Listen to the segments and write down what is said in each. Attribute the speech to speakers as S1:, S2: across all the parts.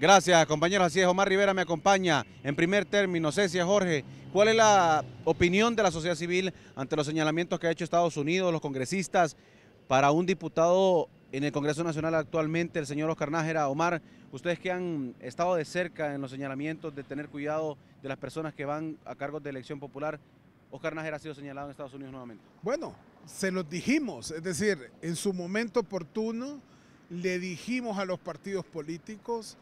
S1: Gracias, compañero. Así es, Omar Rivera me acompaña. En primer término, Cecia, Jorge, ¿cuál es la opinión de la sociedad civil ante los señalamientos que ha hecho Estados Unidos, los congresistas, para un diputado en el Congreso Nacional actualmente, el señor Oscar Nájera? Omar, ustedes que han estado de cerca en los señalamientos de tener cuidado de las personas que van a cargos de elección popular, Oscar Nájera ha sido señalado en Estados Unidos nuevamente.
S2: Bueno, se los dijimos, es decir, en su momento oportuno le dijimos a los partidos políticos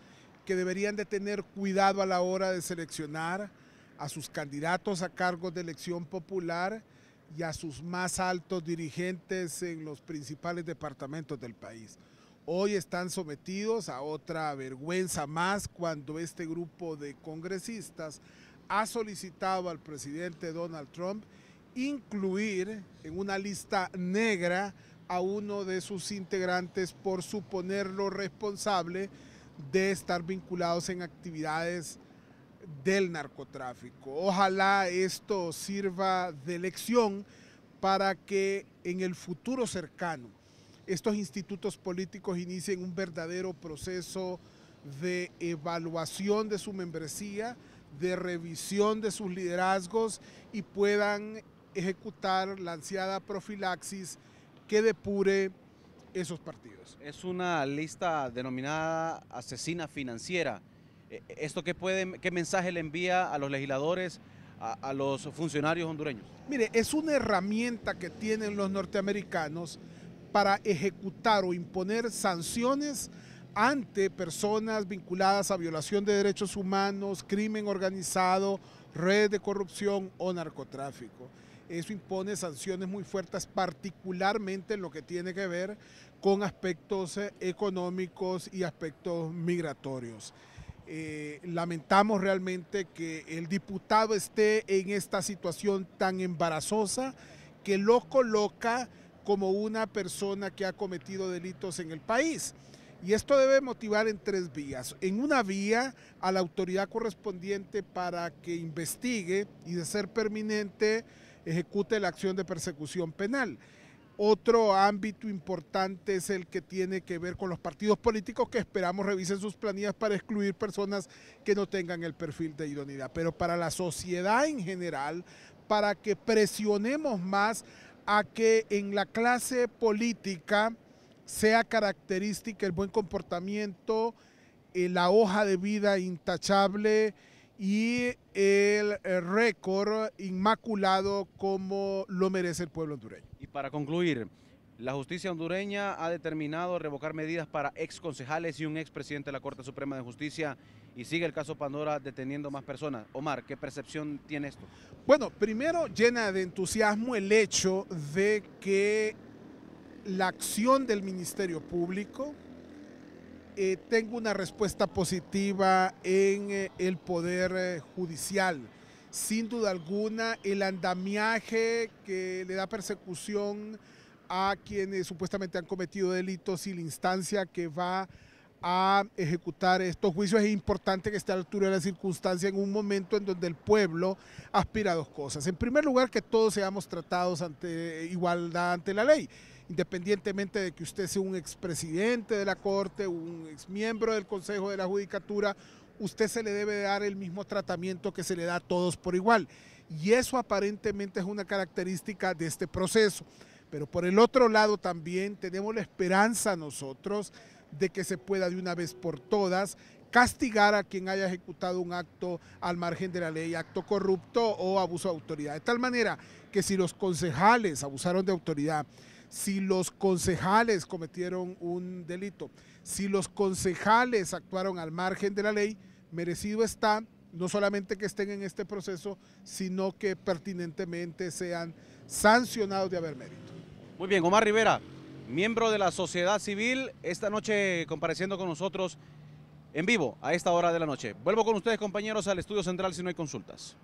S2: que deberían de tener cuidado a la hora de seleccionar a sus candidatos a cargos de elección popular y a sus más altos dirigentes en los principales departamentos del país. Hoy están sometidos a otra vergüenza más cuando este grupo de congresistas ha solicitado al presidente Donald Trump incluir en una lista negra a uno de sus integrantes por suponerlo responsable de estar vinculados en actividades del narcotráfico. Ojalá esto sirva de lección para que en el futuro cercano estos institutos políticos inicien un verdadero proceso de evaluación de su membresía, de revisión de sus liderazgos y puedan ejecutar la ansiada profilaxis que depure esos partidos.
S1: Es una lista denominada asesina financiera. E, ¿Esto qué, puede, qué mensaje le envía a los legisladores, a, a, los funcionarios hondureños?
S2: Mire, es una herramienta que tienen los norteamericanos para ejecutar o imponer sanciones ante personas vinculadas a violación de derechos humanos, crimen organizado, red de corrupción o narcotráfico eso impone sanciones muy fuertes, particularmente en lo que tiene que ver con aspectos eh, económicos y aspectos migratorios. Eh, lamentamos realmente que el diputado esté en esta situación tan embarazosa que lo coloca como una persona que ha cometido delitos en el país. Y esto debe motivar en tres vías. En una vía a la autoridad correspondiente para que investigue y de ser permanente ejecute la acción de persecución penal. Otro ámbito importante es el que tiene que ver con los partidos políticos que esperamos revisen sus planillas para excluir personas que no tengan el perfil de idoneidad. Pero para la sociedad en general, para que presionemos más a que en la clase política sea característica el buen comportamiento, eh, la hoja de vida intachable, y el eh, récord inmaculado como lo merece el pueblo hondureño.
S1: Y para concluir, la justicia hondureña ha determinado revocar medidas para ex concejales y un ex presidente de la Corte Suprema de Justicia y sigue el caso Pandora deteniendo más personas. Omar, ¿qué percepción tiene esto?
S2: Bueno, primero llena de entusiasmo el hecho de que la acción del Ministerio Público, eh, tengo una respuesta positiva en eh, el Poder eh, Judicial. Sin duda alguna, el andamiaje que le da persecución a quienes supuestamente han cometido delitos y la instancia que va a ejecutar estos juicios. Es importante que esté a la altura de la circunstancia en un momento en donde el pueblo aspira a dos cosas. En primer lugar, que todos seamos tratados ante igualdad ante la ley independientemente de que usted sea un expresidente de la Corte, un ex miembro del Consejo de la Judicatura, usted se le debe dar el mismo tratamiento que se le da a todos por igual. Y eso aparentemente es una característica de este proceso. Pero por el otro lado también tenemos la esperanza nosotros de que se pueda de una vez por todas castigar a quien haya ejecutado un acto al margen de la ley, acto corrupto o abuso de autoridad. De tal manera que si los concejales abusaron de autoridad, si los concejales cometieron un delito, si los concejales actuaron al margen de la ley, merecido está no solamente que estén en este proceso, sino que pertinentemente sean sancionados de haber mérito.
S1: Muy bien, Omar Rivera, miembro de la sociedad civil, esta noche compareciendo con nosotros en vivo a esta hora de la noche. Vuelvo con ustedes, compañeros, al estudio central si no hay consultas.